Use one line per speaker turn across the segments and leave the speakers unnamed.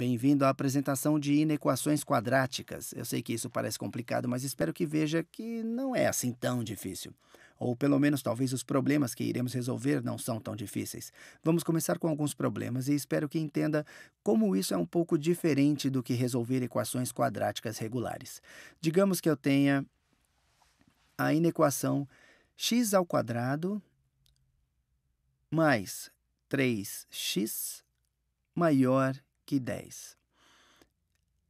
Bem-vindo à apresentação de inequações quadráticas. Eu sei que isso parece complicado, mas espero que veja que não é assim tão difícil. Ou pelo menos talvez os problemas que iremos resolver não são tão difíceis. Vamos começar com alguns problemas e espero que entenda como isso é um pouco diferente do que resolver equações quadráticas regulares. Digamos que eu tenha a inequação x ao quadrado mais 3x maior que 10.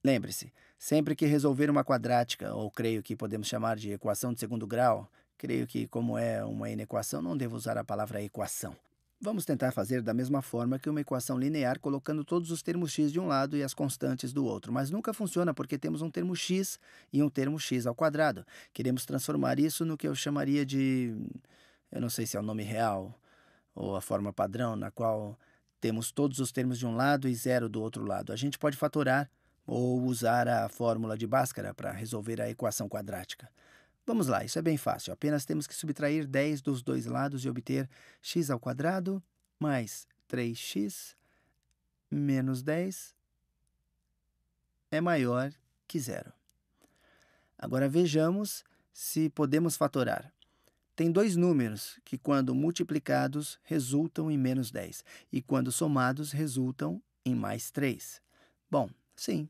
Lembre-se, sempre que resolver uma quadrática, ou creio que podemos chamar de equação de segundo grau, creio que, como é uma inequação, não devo usar a palavra equação. Vamos tentar fazer da mesma forma que uma equação linear, colocando todos os termos x de um lado e as constantes do outro, mas nunca funciona porque temos um termo x e um termo x ao quadrado. Queremos transformar isso no que eu chamaria de. Eu não sei se é o nome real ou a forma padrão na qual temos todos os termos de um lado e zero do outro lado. A gente pode fatorar ou usar a fórmula de Bhaskara para resolver a equação quadrática. Vamos lá, isso é bem fácil. Apenas temos que subtrair 10 dos dois lados e obter x ao quadrado mais 3x menos 10 é maior que zero. Agora vejamos se podemos fatorar tem dois números que, quando multiplicados, resultam em menos 10 e, quando somados, resultam em mais 3. Bom, sim,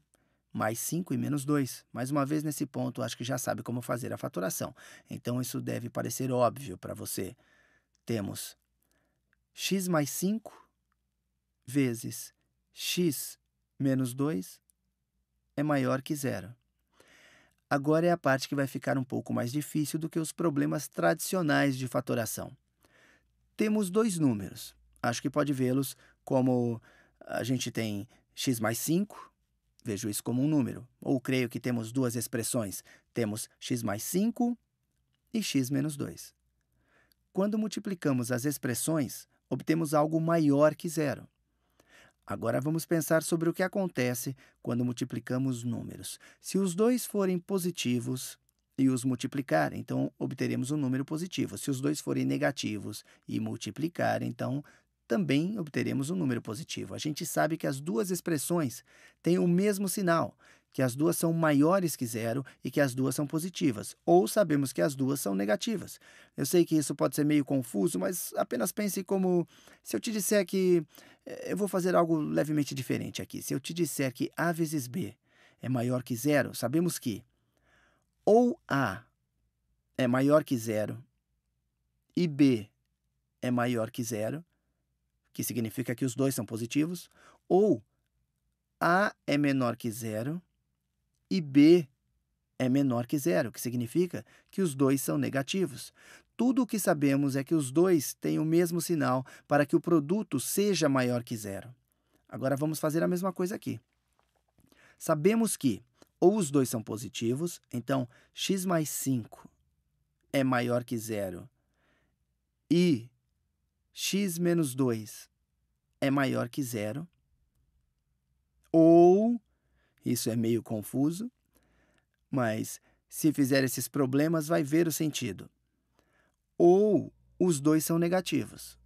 mais 5 e menos 2. Mais uma vez, nesse ponto, acho que já sabe como fazer a faturação. Então, isso deve parecer óbvio para você. Temos x mais 5 vezes x menos 2 é maior que zero. Agora é a parte que vai ficar um pouco mais difícil do que os problemas tradicionais de fatoração. Temos dois números. Acho que pode vê-los como a gente tem x mais 5, vejo isso como um número. Ou creio que temos duas expressões. Temos x mais 5 e x menos 2. Quando multiplicamos as expressões, obtemos algo maior que zero. Agora vamos pensar sobre o que acontece quando multiplicamos números. Se os dois forem positivos e os multiplicar, então obteremos um número positivo. Se os dois forem negativos e multiplicar, então também obteremos um número positivo. A gente sabe que as duas expressões têm o mesmo sinal que as duas são maiores que zero e que as duas são positivas, ou sabemos que as duas são negativas. Eu sei que isso pode ser meio confuso, mas apenas pense como se eu te disser que eh, eu vou fazer algo levemente diferente aqui. Se eu te disser que a vezes b é maior que zero, sabemos que ou a é maior que zero e b é maior que zero, que significa que os dois são positivos, ou a é menor que zero e B é menor que zero, o que significa que os dois são negativos. Tudo o que sabemos é que os dois têm o mesmo sinal para que o produto seja maior que zero. Agora vamos fazer a mesma coisa aqui. Sabemos que ou os dois são positivos, então x mais 5 é maior que zero, e x menos 2 é maior que zero, ou isso é meio confuso, mas se fizer esses problemas, vai ver o sentido. Ou os dois são negativos.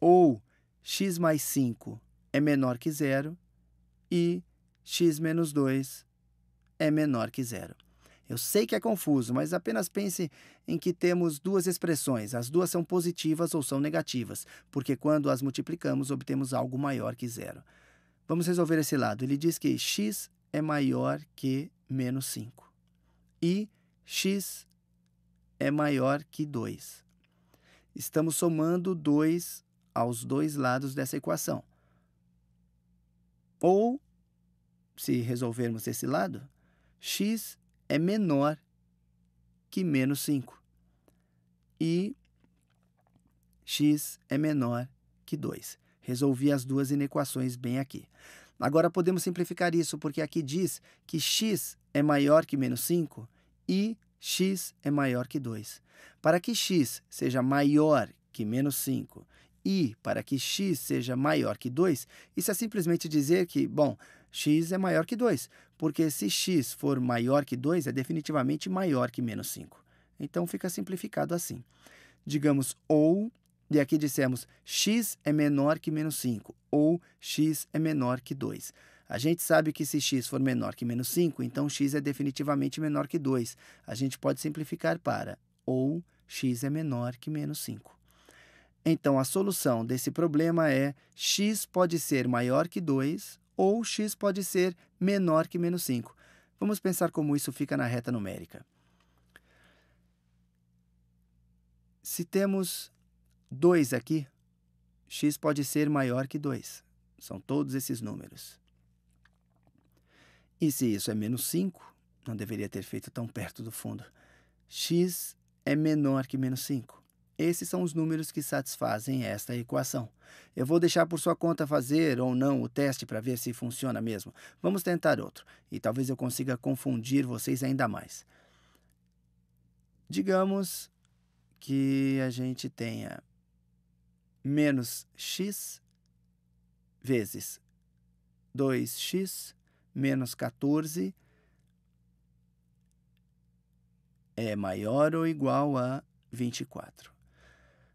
Ou x mais 5 é menor que zero e x menos 2 é menor que zero. Eu sei que é confuso, mas apenas pense em que temos duas expressões. As duas são positivas ou são negativas, porque quando as multiplicamos, obtemos algo maior que zero. Vamos resolver esse lado. Ele diz que x é maior que menos 5 e x é maior que 2. Estamos somando 2 aos dois lados dessa equação. Ou, se resolvermos esse lado, x é menor que menos 5 e x é menor que 2. Resolvi as duas inequações bem aqui. Agora podemos simplificar isso, porque aqui diz que x é maior que menos 5 e x é maior que 2. Para que x seja maior que menos 5 e para que x seja maior que 2, isso é simplesmente dizer que, bom, x é maior que 2, porque se x for maior que 2, é definitivamente maior que menos 5. Então, fica simplificado assim. Digamos ou e aqui dissemos x é menor que menos 5 ou x é menor que 2. A gente sabe que se x for menor que menos 5, então x é definitivamente menor que 2. A gente pode simplificar para ou x é menor que menos 5. Então, a solução desse problema é x pode ser maior que 2 ou x pode ser menor que menos 5. Vamos pensar como isso fica na reta numérica. Se temos 2 aqui, x pode ser maior que 2. São todos esses números. E se isso é menos 5, não deveria ter feito tão perto do fundo. x é menor que menos 5. Esses são os números que satisfazem esta equação. Eu vou deixar por sua conta fazer ou não o teste para ver se funciona mesmo. Vamos tentar outro, e talvez eu consiga confundir vocês ainda mais. Digamos que a gente tenha menos x vezes 2x menos 14 é maior ou igual a 24.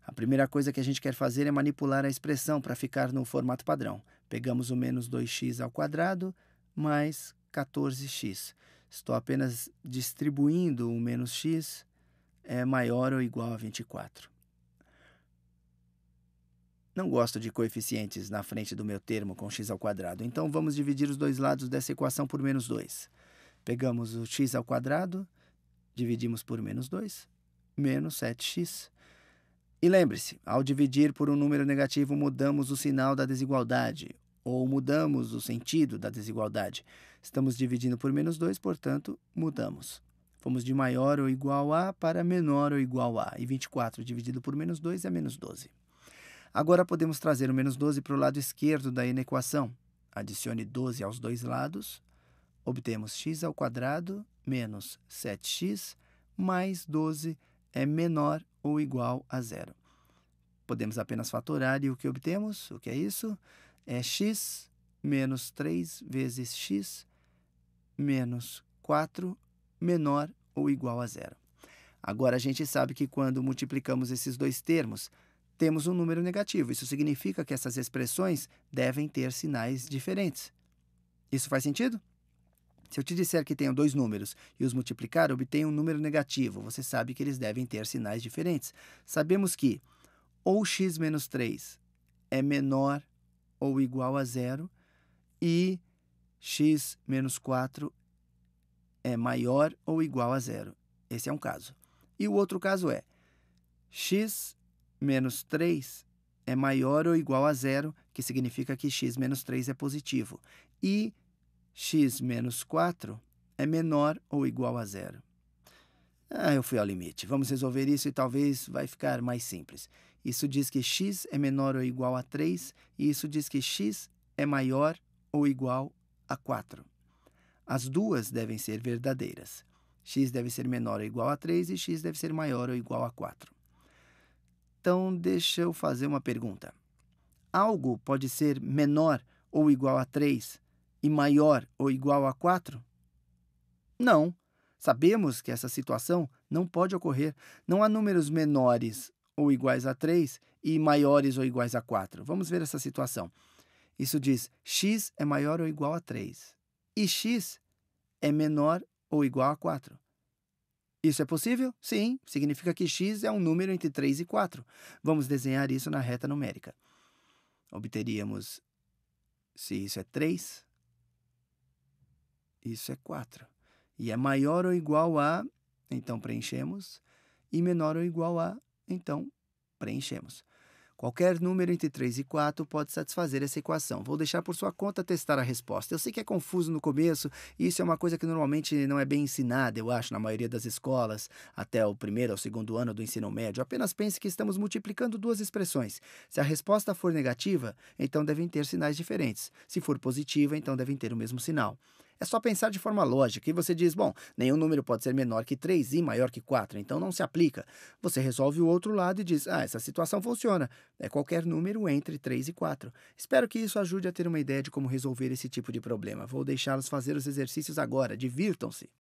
A primeira coisa que a gente quer fazer é manipular a expressão para ficar no formato padrão. Pegamos o menos 2x ao quadrado mais 14x. Estou apenas distribuindo o menos x é maior ou igual a 24. Não gosto de coeficientes na frente do meu termo com x ao quadrado, então vamos dividir os dois lados dessa equação por menos 2. Pegamos o x ao quadrado, dividimos por menos 2, menos 7x. E lembre-se, ao dividir por um número negativo, mudamos o sinal da desigualdade, ou mudamos o sentido da desigualdade. Estamos dividindo por menos 2, portanto, mudamos. Fomos de maior ou igual a para menor ou igual a, e 24 dividido por menos 2 é menos 12. Agora podemos trazer o menos 12 para o lado esquerdo da inequação. Adicione 12 aos dois lados, obtemos x ao quadrado menos 7x mais 12 é menor ou igual a zero. Podemos apenas fatorar e o que obtemos, o que é isso? É x menos 3 vezes x menos 4 menor ou igual a zero. Agora a gente sabe que quando multiplicamos esses dois termos, temos um número negativo. Isso significa que essas expressões devem ter sinais diferentes. Isso faz sentido? Se eu te disser que tenho dois números e os multiplicar, obtenho um número negativo. Você sabe que eles devem ter sinais diferentes. Sabemos que ou x menos 3 é menor ou igual a zero e x menos 4 é maior ou igual a zero. Esse é um caso. E o outro caso é x menos 3 é maior ou igual a zero, que significa que x menos 3 é positivo. E x menos 4 é menor ou igual a zero. Ah, eu fui ao limite. Vamos resolver isso e talvez vai ficar mais simples. Isso diz que x é menor ou igual a 3 e isso diz que x é maior ou igual a 4. As duas devem ser verdadeiras. x deve ser menor ou igual a 3 e x deve ser maior ou igual a 4. Então, deixa eu fazer uma pergunta. Algo pode ser menor ou igual a 3 e maior ou igual a 4? Não. Sabemos que essa situação não pode ocorrer. Não há números menores ou iguais a 3 e maiores ou iguais a 4. Vamos ver essa situação. Isso diz x é maior ou igual a 3 e x é menor ou igual a 4. Isso é possível? Sim, significa que x é um número entre 3 e 4. Vamos desenhar isso na reta numérica. Obteríamos, se isso é 3, isso é 4. E é maior ou igual a, então preenchemos, e menor ou igual a, então preenchemos. Qualquer número entre 3 e 4 pode satisfazer essa equação. Vou deixar por sua conta testar a resposta. Eu sei que é confuso no começo, e isso é uma coisa que normalmente não é bem ensinada, eu acho, na maioria das escolas, até o primeiro ou segundo ano do ensino médio. Apenas pense que estamos multiplicando duas expressões. Se a resposta for negativa, então devem ter sinais diferentes. Se for positiva, então devem ter o mesmo sinal. É só pensar de forma lógica e você diz: bom, nenhum número pode ser menor que 3 e maior que 4, então não se aplica. Você resolve o outro lado e diz: ah, essa situação funciona. É qualquer número entre 3 e 4. Espero que isso ajude a ter uma ideia de como resolver esse tipo de problema. Vou deixá-los fazer os exercícios agora. Divirtam-se!